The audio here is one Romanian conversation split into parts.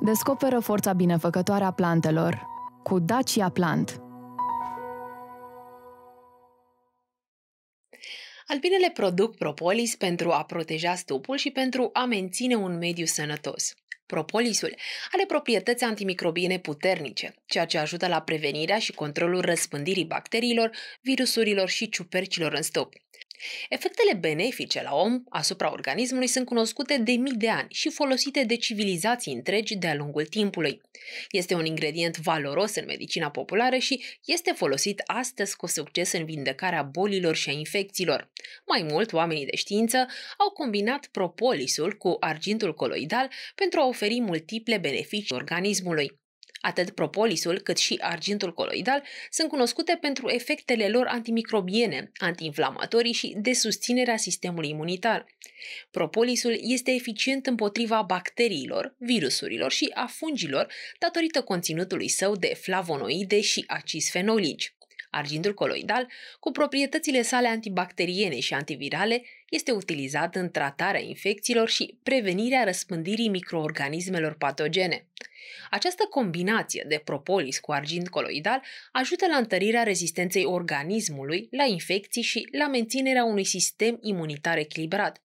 Descoperă forța binefăcătoare a plantelor cu Dacia Plant. Albinele produc propolis pentru a proteja stupul și pentru a menține un mediu sănătos. Propolisul are proprietăți antimicrobiene puternice, ceea ce ajută la prevenirea și controlul răspândirii bacteriilor, virusurilor și ciupercilor în stup. Efectele benefice la om asupra organismului sunt cunoscute de mii de ani și folosite de civilizații întregi de-a lungul timpului. Este un ingredient valoros în medicina populară și este folosit astăzi cu succes în vindecarea bolilor și a infecțiilor. Mai mult, oamenii de știință au combinat propolisul cu argintul coloidal pentru a oferi multiple beneficii organismului. Atât propolisul cât și argintul coloidal sunt cunoscute pentru efectele lor antimicrobiene, antiinflamatorii și de susținere a sistemului imunitar. Propolisul este eficient împotriva bacteriilor, virusurilor și a fungilor datorită conținutului său de flavonoide și acizi fenolici. Argintul coloidal, cu proprietățile sale antibacteriene și antivirale, este utilizat în tratarea infecțiilor și prevenirea răspândirii microorganismelor patogene. Această combinație de propolis cu argint coloidal ajută la întărirea rezistenței organismului la infecții și la menținerea unui sistem imunitar echilibrat.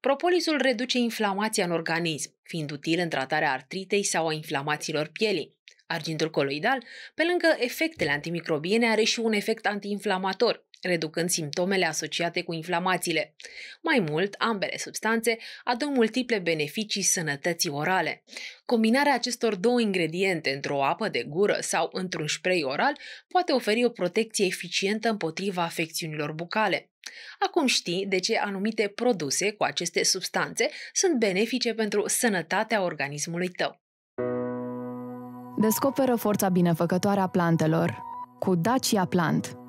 Propolisul reduce inflamația în organism, fiind util în tratarea artritei sau a inflamațiilor pielii. Argintul coloidal, pe lângă efectele antimicrobiene, are și un efect antiinflamator, reducând simptomele asociate cu inflamațiile. Mai mult, ambele substanțe aduc multiple beneficii sănătății orale. Combinarea acestor două ingrediente într-o apă de gură sau într-un spray oral poate oferi o protecție eficientă împotriva afecțiunilor bucale. Acum știi de ce anumite produse cu aceste substanțe sunt benefice pentru sănătatea organismului tău. Descoperă forța binefăcătoare a plantelor cu Dacia Plant –